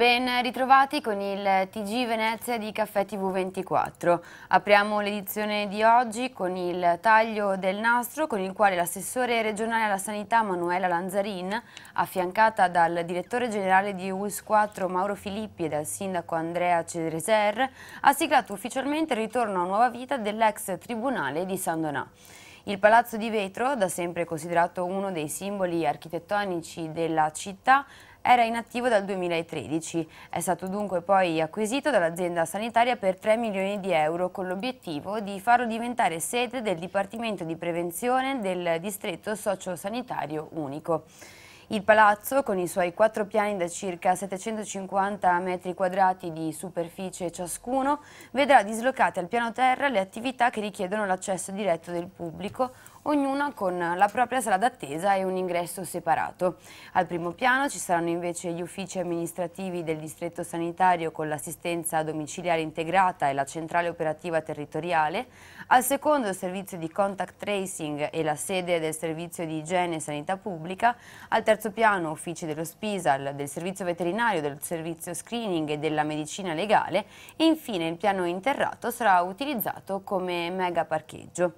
Ben ritrovati con il TG Venezia di Caffè TV24. Apriamo l'edizione di oggi con il taglio del nastro con il quale l'assessore regionale alla sanità Manuela Lanzarin, affiancata dal direttore generale di US 4 Mauro Filippi e dal sindaco Andrea Cedreser, ha siglato ufficialmente il ritorno a nuova vita dell'ex tribunale di San Donà. Il Palazzo di Vetro, da sempre considerato uno dei simboli architettonici della città, era inattivo dal 2013. È stato dunque poi acquisito dall'azienda sanitaria per 3 milioni di euro con l'obiettivo di farlo diventare sede del Dipartimento di Prevenzione del Distretto Sociosanitario Unico. Il palazzo, con i suoi quattro piani da circa 750 metri quadrati di superficie ciascuno, vedrà dislocate al piano terra le attività che richiedono l'accesso diretto del pubblico, ognuna con la propria sala d'attesa e un ingresso separato. Al primo piano ci saranno invece gli uffici amministrativi del distretto sanitario con l'assistenza domiciliare integrata e la centrale operativa territoriale, al secondo il servizio di contact tracing e la sede del servizio di igiene e sanità pubblica, al terzo piano uffici dello SPISAL, del servizio veterinario, del servizio screening e della medicina legale e infine il piano interrato sarà utilizzato come mega parcheggio.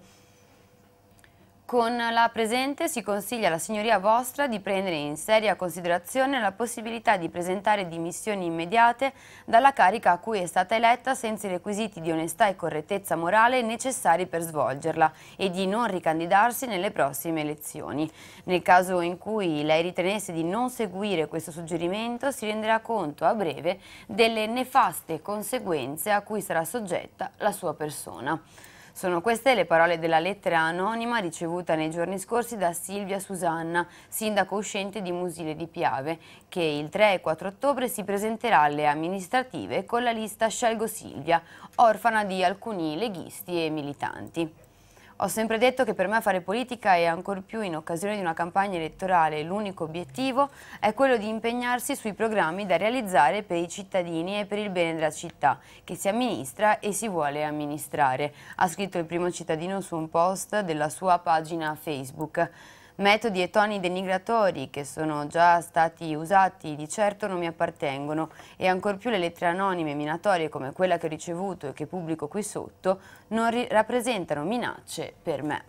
Con la presente si consiglia alla Signoria Vostra di prendere in seria considerazione la possibilità di presentare dimissioni immediate dalla carica a cui è stata eletta senza i requisiti di onestà e correttezza morale necessari per svolgerla e di non ricandidarsi nelle prossime elezioni. Nel caso in cui lei ritenesse di non seguire questo suggerimento si renderà conto a breve delle nefaste conseguenze a cui sarà soggetta la sua persona. Sono queste le parole della lettera anonima ricevuta nei giorni scorsi da Silvia Susanna, sindaco uscente di Musile di Piave, che il 3 e 4 ottobre si presenterà alle amministrative con la lista Scelgo Silvia, orfana di alcuni leghisti e militanti. Ho sempre detto che per me fare politica e ancor più in occasione di una campagna elettorale l'unico obiettivo è quello di impegnarsi sui programmi da realizzare per i cittadini e per il bene della città che si amministra e si vuole amministrare, ha scritto il primo cittadino su un post della sua pagina Facebook. Metodi e toni denigratori che sono già stati usati di certo non mi appartengono e ancor più le lettere anonime minatorie come quella che ho ricevuto e che pubblico qui sotto non rappresentano minacce per me.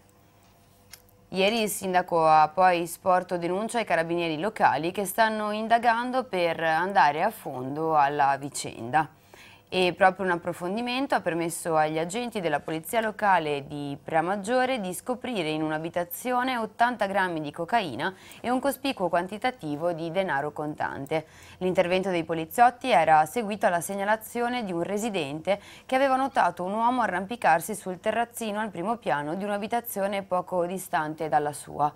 Ieri il sindaco ha poi sporto denuncia ai carabinieri locali che stanno indagando per andare a fondo alla vicenda e proprio un approfondimento ha permesso agli agenti della polizia locale di Preamaggiore di scoprire in un'abitazione 80 grammi di cocaina e un cospicuo quantitativo di denaro contante. L'intervento dei poliziotti era seguito alla segnalazione di un residente che aveva notato un uomo arrampicarsi sul terrazzino al primo piano di un'abitazione poco distante dalla sua.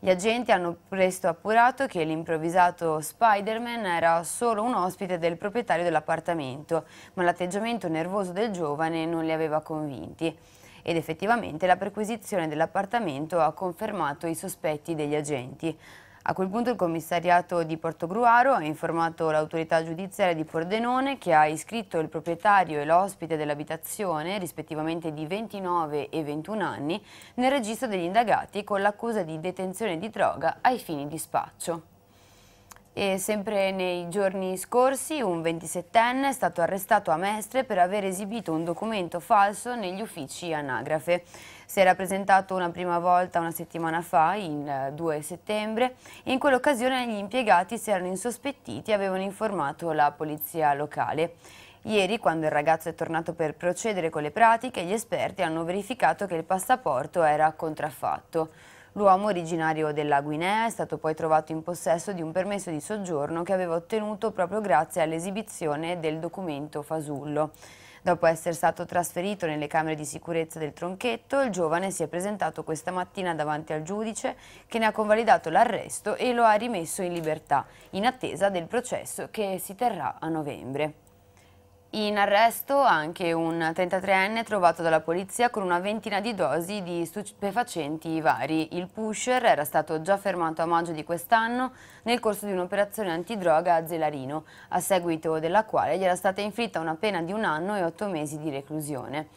Gli agenti hanno presto appurato che l'improvvisato Spider-Man era solo un ospite del proprietario dell'appartamento, ma l'atteggiamento nervoso del giovane non li aveva convinti. Ed effettivamente la perquisizione dell'appartamento ha confermato i sospetti degli agenti. A quel punto il commissariato di Portogruaro ha informato l'autorità giudiziaria di Pordenone che ha iscritto il proprietario e l'ospite dell'abitazione, rispettivamente di 29 e 21 anni, nel registro degli indagati con l'accusa di detenzione di droga ai fini di spaccio. E sempre nei giorni scorsi un 27enne è stato arrestato a Mestre per aver esibito un documento falso negli uffici anagrafe. Si era presentato una prima volta una settimana fa, il 2 settembre, e in quell'occasione gli impiegati si erano insospettiti e avevano informato la polizia locale. Ieri, quando il ragazzo è tornato per procedere con le pratiche, gli esperti hanno verificato che il passaporto era contraffatto. L'uomo originario della Guinea è stato poi trovato in possesso di un permesso di soggiorno che aveva ottenuto proprio grazie all'esibizione del documento Fasullo. Dopo essere stato trasferito nelle camere di sicurezza del tronchetto, il giovane si è presentato questa mattina davanti al giudice che ne ha convalidato l'arresto e lo ha rimesso in libertà, in attesa del processo che si terrà a novembre. In arresto anche un 33enne trovato dalla polizia con una ventina di dosi di stupefacenti vari. Il pusher era stato già fermato a maggio di quest'anno nel corso di un'operazione antidroga a Zelarino, a seguito della quale gli era stata inflitta una pena di un anno e otto mesi di reclusione.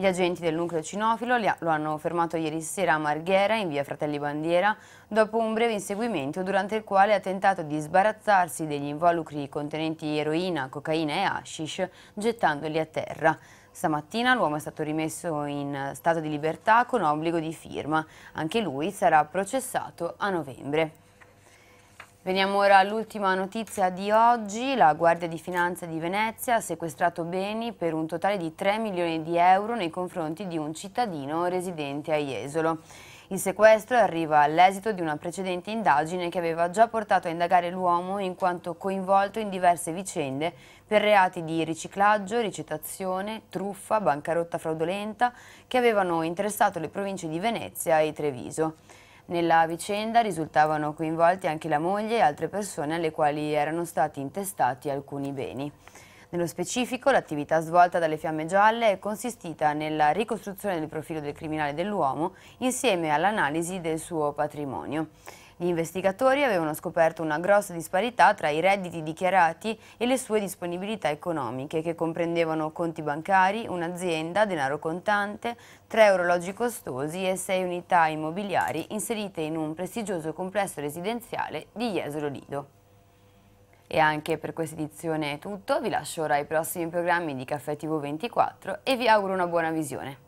Gli agenti del nucleo cinofilo lo hanno fermato ieri sera a Marghera, in via Fratelli Bandiera, dopo un breve inseguimento durante il quale ha tentato di sbarazzarsi degli involucri contenenti eroina, cocaina e hashish, gettandoli a terra. Stamattina l'uomo è stato rimesso in stato di libertà con obbligo di firma. Anche lui sarà processato a novembre. Veniamo ora all'ultima notizia di oggi. La Guardia di Finanza di Venezia ha sequestrato beni per un totale di 3 milioni di euro nei confronti di un cittadino residente a Jesolo. Il sequestro arriva all'esito di una precedente indagine che aveva già portato a indagare l'uomo in quanto coinvolto in diverse vicende per reati di riciclaggio, ricettazione, truffa, bancarotta fraudolenta che avevano interessato le province di Venezia e Treviso. Nella vicenda risultavano coinvolti anche la moglie e altre persone alle quali erano stati intestati alcuni beni. Nello specifico, l'attività svolta dalle Fiamme Gialle è consistita nella ricostruzione del profilo del criminale dell'uomo insieme all'analisi del suo patrimonio. Gli investigatori avevano scoperto una grossa disparità tra i redditi dichiarati e le sue disponibilità economiche, che comprendevano conti bancari, un'azienda, denaro contante, tre orologi costosi e sei unità immobiliari inserite in un prestigioso complesso residenziale di Jesolo Lido. E anche per questa edizione è tutto, vi lascio ora ai prossimi programmi di Caffè TV24 e vi auguro una buona visione.